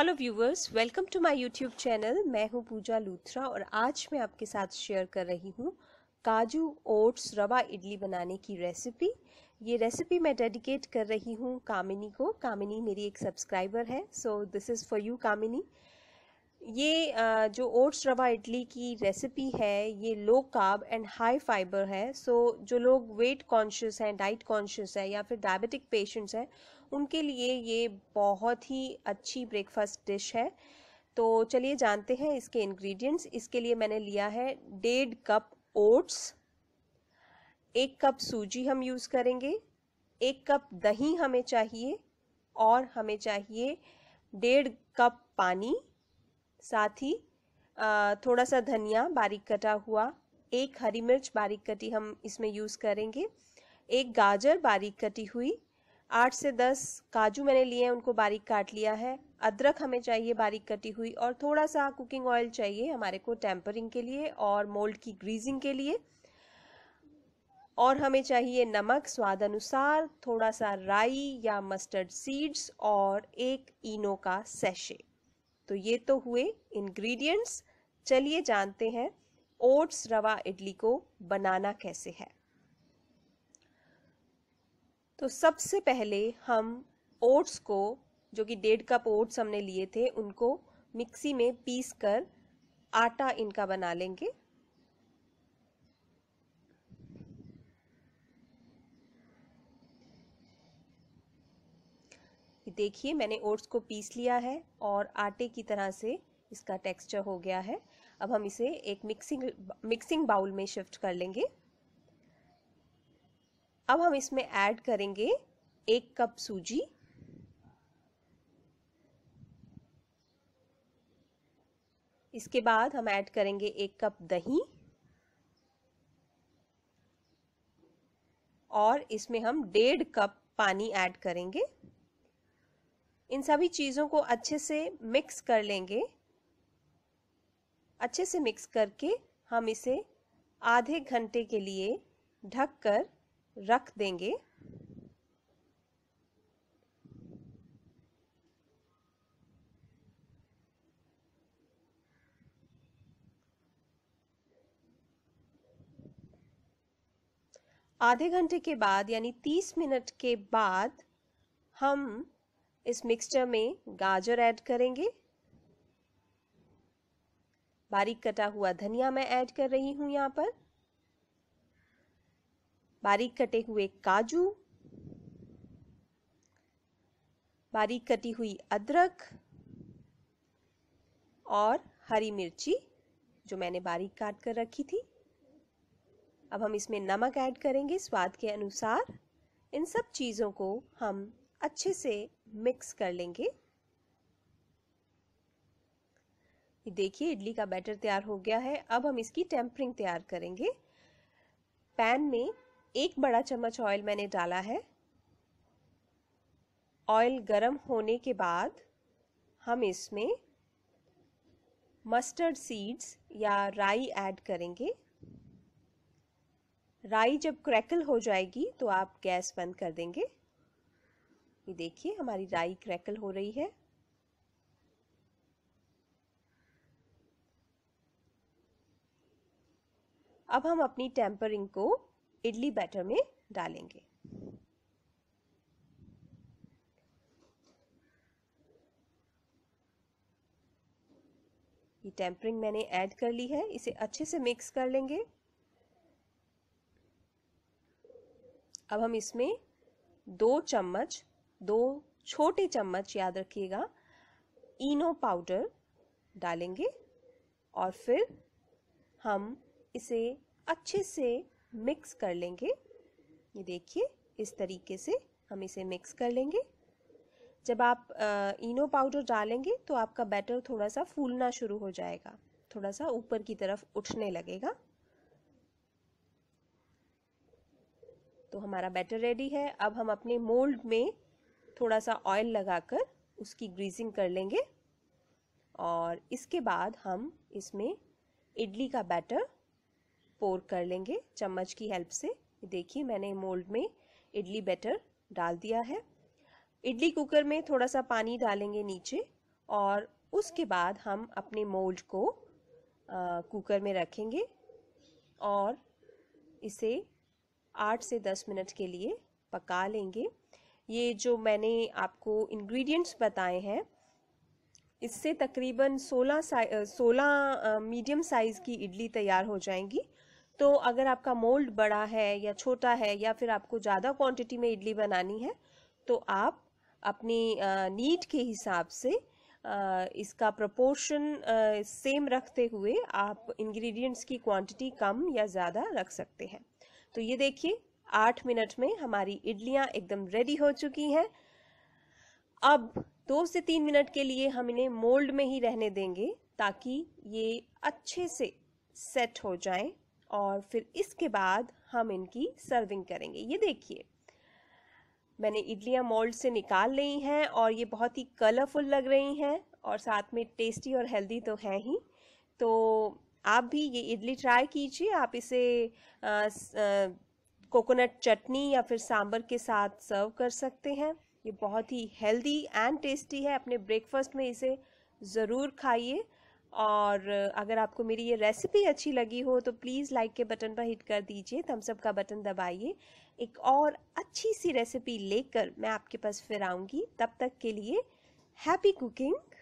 hello viewers welcome to my YouTube channel मैं हूं पूजा लूथरा और आज मैं आपके साथ शेयर कर रही हूं काजू ओट्स रवा इडली बनाने की रेसिपी ये रेसिपी मैं डेडिकेट कर रही हूं कामिनी को कामिनी मेरी एक सब्सक्राइबर है so this is for you Kamini ये जो ओट्स रवा इडली की रेसिपी है ये low carb and high fibre है सो so, जो लोग वेट कॉन्शियस हैं डाइट कॉन्शियस है या फिर डायबिटिक पेशेंट्स हैं उनके लिए ये बहुत ही अच्छी ब्रेकफास्ट डिश है तो चलिए जानते हैं इसके इंग्रेडिएंट्स इसके लिए मैंने लिया है डेढ़ कप ओट्स एक कप सूजी हम यूज़ करेंगे एक कप दही हमें चाहिए और हमें चाहिए डेढ़ कप पानी साथ ही थोड़ा सा धनिया बारीक कटा हुआ एक हरी मिर्च बारीक कटी हम इसमें यूज़ करेंगे एक गाजर बारीक कटी हुई आठ से दस काजू मैंने लिए हैं उनको बारीक काट लिया है अदरक हमें चाहिए बारीक कटी हुई और थोड़ा सा कुकिंग ऑयल चाहिए हमारे को टेम्परिंग के लिए और मोल्ड की ग्रीजिंग के लिए और हमें चाहिए नमक स्वाद अनुसार थोड़ा सा राई या मस्टर्ड सीड्स और एक इनो का सैशे तो ये तो हुए इंग्रेडिएंट्स चलिए जानते हैं ओट्स रवा इडली को बनाना कैसे है तो सबसे पहले हम ओट्स को जो कि डेढ़ कप ओट्स हमने लिए थे उनको मिक्सी में पीस कर आटा इनका बना लेंगे देखिए मैंने ओट्स को पीस लिया है और आटे की तरह से इसका टेक्सचर हो गया है अब हम इसे एक मिक्सिंग मिक्सिंग बाउल में शिफ्ट कर लेंगे अब हम इसमें ऐड करेंगे एक कप सूजी इसके बाद हम ऐड करेंगे एक कप दही और इसमें हम डेढ़ कप पानी ऐड करेंगे इन सभी चीज़ों को अच्छे से मिक्स कर लेंगे अच्छे से मिक्स करके हम इसे आधे घंटे के लिए ढककर रख देंगे आधे घंटे के बाद यानी 30 मिनट के बाद हम इस मिक्सचर में गाजर ऐड करेंगे बारीक कटा हुआ धनिया मैं ऐड कर रही हूं यहाँ पर बारीक कटे हुए काजू बारीक कटी हुई अदरक और हरी मिर्ची जो मैंने बारीक काट कर रखी थी अब हम इसमें नमक ऐड करेंगे स्वाद के अनुसार इन सब चीज़ों को हम अच्छे से मिक्स कर लेंगे देखिए इडली का बैटर तैयार हो गया है अब हम इसकी टेम्परिंग तैयार करेंगे पैन में एक बड़ा चम्मच ऑयल मैंने डाला है ऑयल गरम होने के बाद हम इसमें मस्टर्ड सीड्स या राई ऐड करेंगे राई जब क्रैकल हो जाएगी तो आप गैस बंद कर देंगे ये देखिए हमारी राई क्रैकल हो रही है अब हम अपनी टेम्परिंग को इडली बैटर में डालेंगे ये टेम्परिंग मैंने ऐड कर ली है इसे अच्छे से मिक्स कर लेंगे अब हम इसमें दो चम्मच दो छोटे चम्मच याद रखिएगा इनो पाउडर डालेंगे और फिर हम इसे अच्छे से मिक्स कर लेंगे ये देखिए इस तरीके से हम इसे मिक्स कर लेंगे जब आप इनो पाउडर डालेंगे तो आपका बैटर थोड़ा सा फूलना शुरू हो जाएगा थोड़ा सा ऊपर की तरफ उठने लगेगा तो हमारा बैटर रेडी है अब हम अपने मोल्ड में थोड़ा सा ऑयल लगाकर उसकी ग्रीसिंग कर लेंगे और इसके बाद हम इसमें इडली का बैटर पोर कर लेंगे चम्मच की हेल्प से देखिए मैंने मोल्ड में इडली बैटर डाल दिया है इडली कुकर में थोड़ा सा पानी डालेंगे नीचे और उसके बाद हम अपने मोल्ड को आ, कुकर में रखेंगे और इसे आठ से दस मिनट के लिए पका लेंगे ये जो मैंने आपको इंग्रेडिएंट्स बताए हैं इससे तकरीबन साइ सोलह मीडियम साइज़ की इडली तैयार हो जाएंगी तो अगर आपका मोल्ड बड़ा है या छोटा है या फिर आपको ज़्यादा क्वांटिटी में इडली बनानी है तो आप अपनी नीड के हिसाब से इसका प्रपोर्शन सेम रखते हुए आप इंग्रेडिएंट्स की क्वांटिटी कम या ज़्यादा रख सकते हैं तो ये देखिए आठ मिनट में हमारी इडलियाँ एकदम रेडी हो चुकी हैं अब दो से तीन मिनट के लिए हम इन्हें मोल्ड में ही रहने देंगे ताकि ये अच्छे से सेट हो जाएं और फिर इसके बाद हम इनकी सर्विंग करेंगे ये देखिए मैंने इडलियाँ मोल्ड से निकाल ली हैं और ये बहुत ही कलरफुल लग रही हैं और साथ में टेस्टी और हेल्दी तो है ही तो आप भी ये इडली ट्राई कीजिए आप इसे कोकोनट चटनी या फिर सांबर के साथ सर्व कर सकते हैं ये बहुत ही हेल्दी एंड टेस्टी है अपने ब्रेकफास्ट में इसे ज़रूर खाइए और अगर आपको मेरी ये रेसिपी अच्छी लगी हो तो प्लीज़ लाइक के बटन पर हिट कर दीजिए थम्सअप का बटन दबाइए एक और अच्छी सी रेसिपी लेकर मैं आपके पास फिर आऊँगी तब तक के लिए हैप्पी कुकिंग